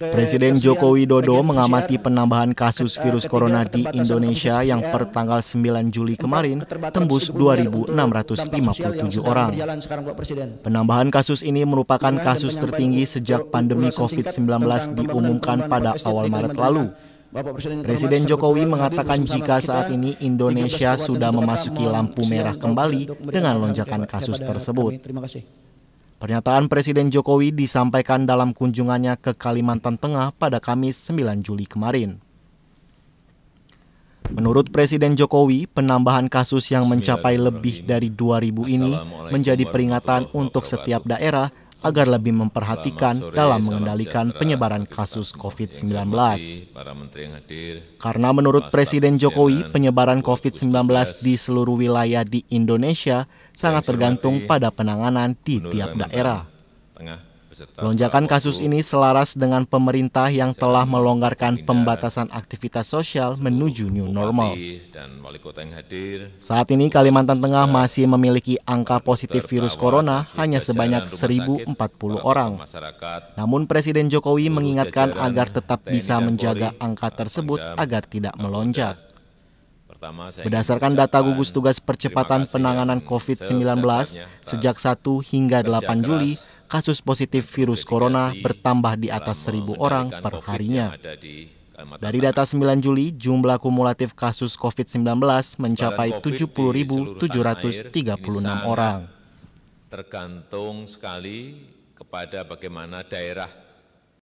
Presiden Joko Widodo mengamati penambahan kasus eh, virus corona di Indonesia yang per tanggal 9 Juli kemarin tembus 2.657 orang. Penambahan kasus ini merupakan kasus tertinggi sejak pandemi COVID-19 diumumkan pada awal Maret lalu. Presiden Jokowi mengatakan jika saat ini Indonesia sudah memasuki lampu merah kembali dengan lonjakan kasus tersebut. Pernyataan Presiden Jokowi disampaikan dalam kunjungannya ke Kalimantan Tengah pada Kamis 9 Juli kemarin. Menurut Presiden Jokowi, penambahan kasus yang mencapai lebih dari 2.000 ini menjadi peringatan untuk setiap daerah agar lebih memperhatikan dalam mengendalikan penyebaran kasus COVID-19. Karena menurut Presiden Jokowi, penyebaran COVID-19 di seluruh wilayah di Indonesia sangat tergantung pada penanganan di tiap daerah. Lonjakan kasus ini selaras dengan pemerintah yang telah melonggarkan pembatasan aktivitas sosial menuju new normal. Saat ini Kalimantan Tengah masih memiliki angka positif virus corona hanya sebanyak 1.040 orang. Namun Presiden Jokowi mengingatkan agar tetap bisa menjaga angka tersebut agar tidak melonjak. Berdasarkan data gugus tugas percepatan penanganan COVID-19, sejak 1 hingga 8 Juli, kasus positif virus corona bertambah di atas 1.000 orang per harinya. Dari data 9 Juli, jumlah kumulatif kasus COVID-19 mencapai 70.736 orang. Tergantung sekali kepada bagaimana daerah